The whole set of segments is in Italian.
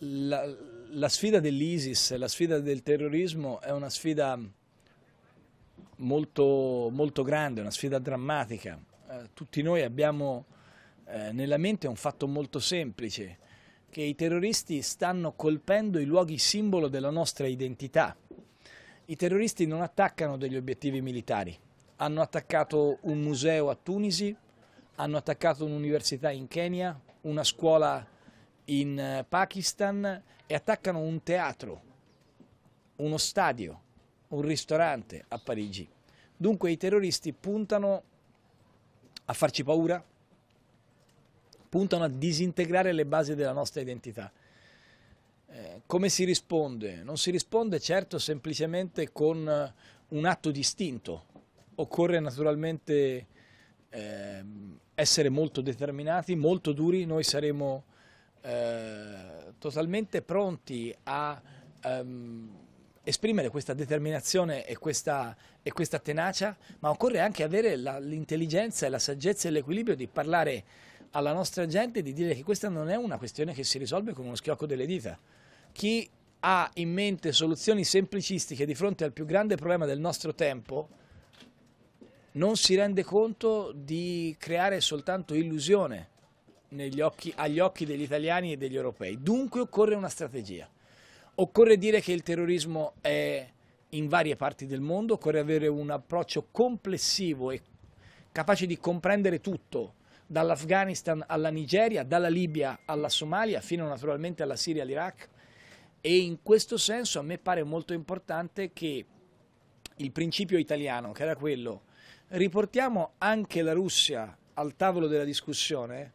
la, la sfida dell'ISIS, la sfida del terrorismo è una sfida molto, molto grande, una sfida drammatica. Eh, tutti noi abbiamo eh, nella mente un fatto molto semplice, che i terroristi stanno colpendo i luoghi simbolo della nostra identità. I terroristi non attaccano degli obiettivi militari, hanno attaccato un museo a Tunisi, hanno attaccato un'università in Kenya, una scuola in eh, Pakistan e attaccano un teatro, uno stadio, un ristorante a Parigi. Dunque i terroristi puntano a farci paura, puntano a disintegrare le basi della nostra identità. Eh, come si risponde? Non si risponde certo semplicemente con eh, un atto distinto. Occorre naturalmente eh, essere molto determinati, molto duri, noi saremo eh, totalmente pronti a ehm, esprimere questa determinazione e questa, e questa, tenacia, ma occorre anche avere l'intelligenza e la saggezza e l'equilibrio di parlare alla nostra gente, e di dire che questa non è una questione che si risolve con uno schiocco delle dita. Chi ha in mente soluzioni semplicistiche di fronte al più grande problema del nostro tempo non si rende conto di creare soltanto illusione occhi, agli occhi degli italiani e degli europei. Dunque occorre una strategia. Occorre dire che il terrorismo è in varie parti del mondo, occorre avere un approccio complessivo e capace di comprendere tutto, dall'Afghanistan alla Nigeria, dalla Libia alla Somalia, fino naturalmente alla Siria e all'Iraq. E in questo senso a me pare molto importante che il principio italiano, che era quello, riportiamo anche la Russia al tavolo della discussione,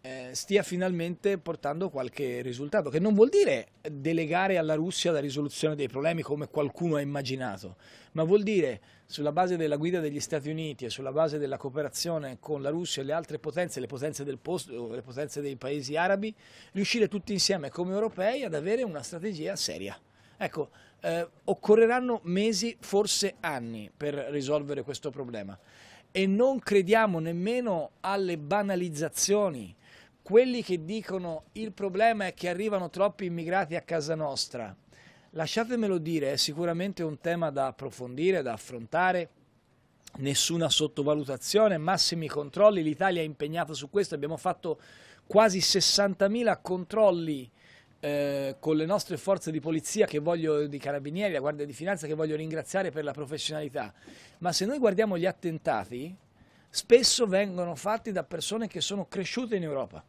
eh, stia finalmente portando qualche risultato, che non vuol dire delegare alla Russia la risoluzione dei problemi come qualcuno ha immaginato, ma vuol dire sulla base della guida degli Stati Uniti e sulla base della cooperazione con la Russia e le altre potenze, le potenze del posto, le potenze dei paesi arabi, riuscire tutti insieme come europei ad avere una strategia seria. Ecco, eh, occorreranno mesi, forse anni, per risolvere questo problema. E non crediamo nemmeno alle banalizzazioni quelli che dicono il problema è che arrivano troppi immigrati a casa nostra, lasciatemelo dire, è sicuramente un tema da approfondire, da affrontare. Nessuna sottovalutazione, massimi controlli, l'Italia è impegnata su questo, abbiamo fatto quasi 60.000 controlli eh, con le nostre forze di polizia, che voglio, di carabinieri, la Guardia di Finanza, che voglio ringraziare per la professionalità. Ma se noi guardiamo gli attentati, spesso vengono fatti da persone che sono cresciute in Europa.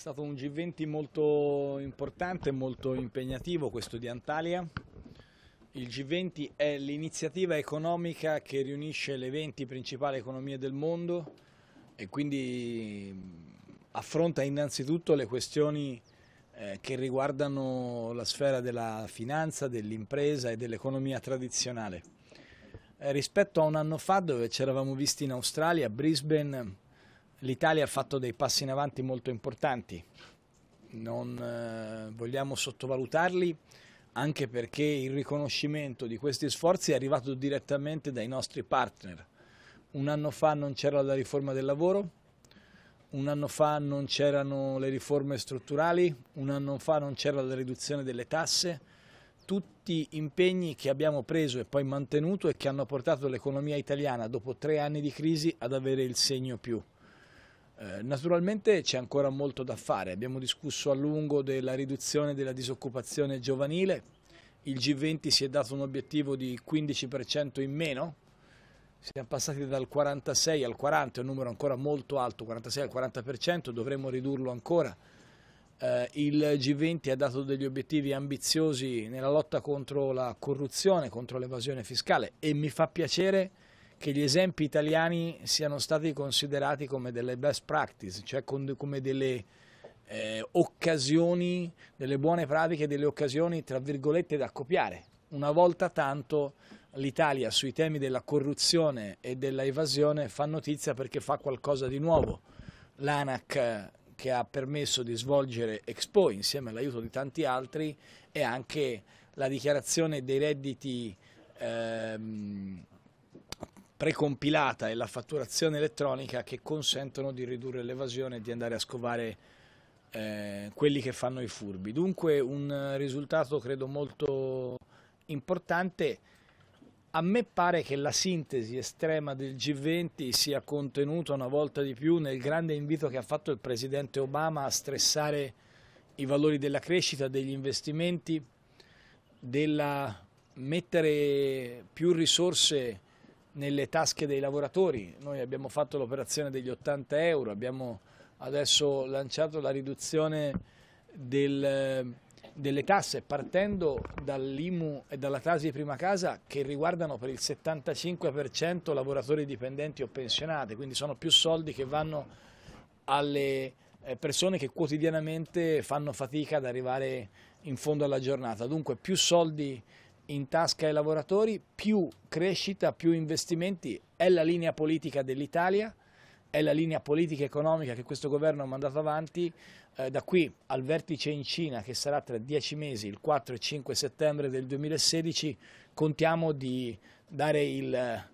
È stato un G20 molto importante, molto impegnativo questo di Antalya. Il G20 è l'iniziativa economica che riunisce le 20 principali economie del mondo e quindi affronta innanzitutto le questioni eh, che riguardano la sfera della finanza, dell'impresa e dell'economia tradizionale. Eh, rispetto a un anno fa dove ci eravamo visti in Australia, a Brisbane, l'Italia ha fatto dei passi in avanti molto importanti, non eh, vogliamo sottovalutarli anche perché il riconoscimento di questi sforzi è arrivato direttamente dai nostri partner. Un anno fa non c'era la riforma del lavoro, un anno fa non c'erano le riforme strutturali, un anno fa non c'era la riduzione delle tasse, tutti impegni che abbiamo preso e poi mantenuto e che hanno portato l'economia italiana dopo tre anni di crisi ad avere il segno più. Eh, naturalmente c'è ancora molto da fare, abbiamo discusso a lungo della riduzione della disoccupazione giovanile, il G20 si è dato un obiettivo di 15% in meno, siamo passati dal 46 al 40, è un numero ancora molto alto, 46 al 40%, dovremmo ridurlo ancora. Eh, il G20 ha dato degli obiettivi ambiziosi nella lotta contro la corruzione, contro l'evasione fiscale e mi fa piacere che gli esempi italiani siano stati considerati come delle best practice, cioè come delle eh, occasioni, delle buone pratiche, delle occasioni tra virgolette da copiare. Una volta tanto l'Italia sui temi della corruzione e dell'evasione fa notizia perché fa qualcosa di nuovo. L'ANAC che ha permesso di svolgere Expo insieme all'aiuto di tanti altri e anche la dichiarazione dei redditi ehm, precompilata e la fatturazione elettronica che consentono di ridurre l'evasione e di andare a scovare eh, quelli che fanno i furbi. Dunque un risultato credo molto importante. A me pare che la sintesi estrema del G20 sia contenuta una volta di più nel grande invito che ha fatto il Presidente Obama a stressare i valori della crescita, degli investimenti, della mettere più risorse nelle tasche dei lavoratori. Noi abbiamo fatto l'operazione degli 80 euro, abbiamo adesso lanciato la riduzione del, delle tasse partendo dall'IMU e dalla TASI di prima casa che riguardano per il 75% lavoratori dipendenti o pensionati, quindi sono più soldi che vanno alle eh, persone che quotidianamente fanno fatica ad arrivare in fondo alla giornata, dunque più soldi in tasca ai lavoratori, più crescita, più investimenti, è la linea politica dell'Italia, è la linea politica economica che questo governo ha mandato avanti eh, da qui al vertice in Cina che sarà tra dieci mesi, il 4 e 5 settembre del 2016, contiamo di dare il eh,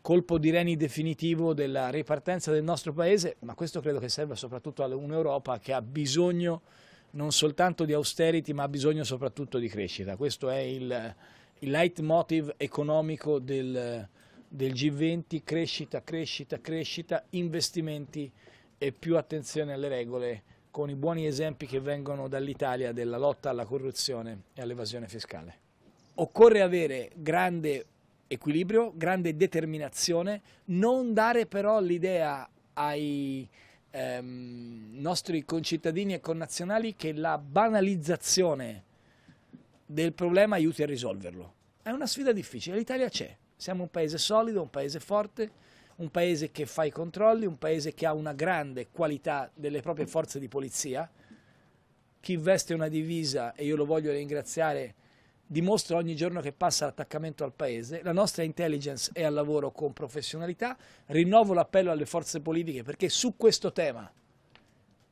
colpo di reni definitivo della ripartenza del nostro paese, ma questo credo che serva soprattutto a un'Europa che ha bisogno di non soltanto di austerity ma ha bisogno soprattutto di crescita. Questo è il, il leitmotiv economico del, del G20, crescita, crescita, crescita, investimenti e più attenzione alle regole con i buoni esempi che vengono dall'Italia della lotta alla corruzione e all'evasione fiscale. Occorre avere grande equilibrio, grande determinazione, non dare però l'idea ai ehm, nostri concittadini e connazionali che la banalizzazione del problema aiuti a risolverlo. È una sfida difficile, l'Italia c'è, siamo un paese solido, un paese forte, un paese che fa i controlli, un paese che ha una grande qualità delle proprie forze di polizia. Chi veste una divisa, e io lo voglio ringraziare, dimostra ogni giorno che passa l'attaccamento al Paese, la nostra intelligence è al lavoro con professionalità, rinnovo l'appello alle forze politiche perché su questo tema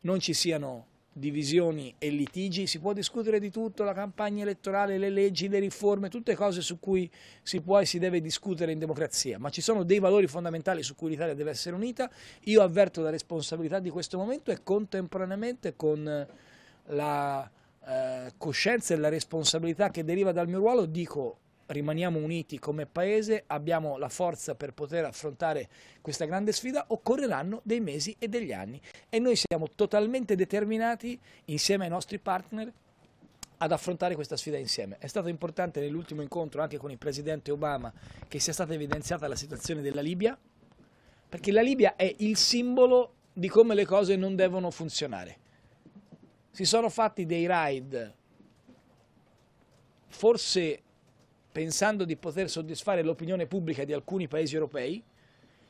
non ci siano divisioni e litigi, si può discutere di tutto, la campagna elettorale, le leggi, le riforme, tutte cose su cui si può e si deve discutere in democrazia, ma ci sono dei valori fondamentali su cui l'Italia deve essere unita, io avverto la responsabilità di questo momento e contemporaneamente con la eh, coscienza e la responsabilità che deriva dal mio ruolo, dico rimaniamo uniti come paese, abbiamo la forza per poter affrontare questa grande sfida, occorreranno dei mesi e degli anni e noi siamo totalmente determinati insieme ai nostri partner ad affrontare questa sfida insieme. È stato importante nell'ultimo incontro anche con il Presidente Obama che sia stata evidenziata la situazione della Libia, perché la Libia è il simbolo di come le cose non devono funzionare si sono fatti dei raid, forse pensando di poter soddisfare l'opinione pubblica di alcuni paesi europei,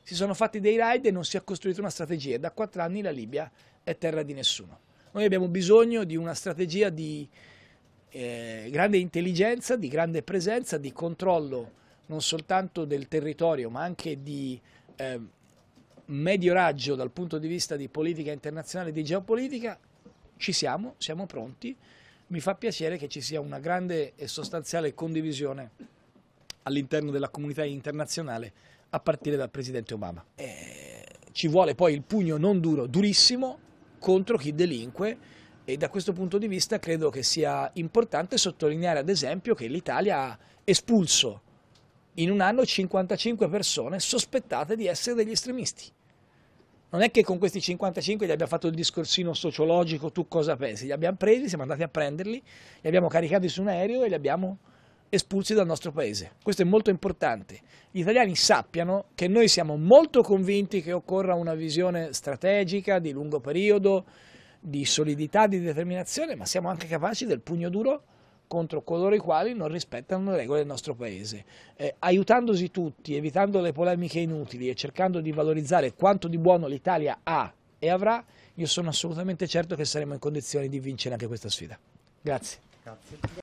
si sono fatti dei raid e non si è costruita una strategia. Da quattro anni la Libia è terra di nessuno. Noi abbiamo bisogno di una strategia di eh, grande intelligenza, di grande presenza, di controllo non soltanto del territorio ma anche di eh, medio raggio dal punto di vista di politica internazionale e di geopolitica ci siamo, siamo pronti. Mi fa piacere che ci sia una grande e sostanziale condivisione all'interno della comunità internazionale a partire dal presidente Obama. Eh, ci vuole poi il pugno non duro, durissimo contro chi delinque e da questo punto di vista credo che sia importante sottolineare ad esempio che l'Italia ha espulso in un anno 55 persone sospettate di essere degli estremisti. Non è che con questi 55 gli abbiamo fatto il discorsino sociologico, tu cosa pensi? Li abbiamo presi, siamo andati a prenderli, li abbiamo caricati su un aereo e li abbiamo espulsi dal nostro paese. Questo è molto importante. Gli italiani sappiano che noi siamo molto convinti che occorra una visione strategica di lungo periodo, di solidità, di determinazione, ma siamo anche capaci del pugno duro contro coloro i quali non rispettano le regole del nostro Paese. Eh, aiutandosi tutti, evitando le polemiche inutili e cercando di valorizzare quanto di buono l'Italia ha e avrà, io sono assolutamente certo che saremo in condizioni di vincere anche questa sfida. Grazie. Grazie.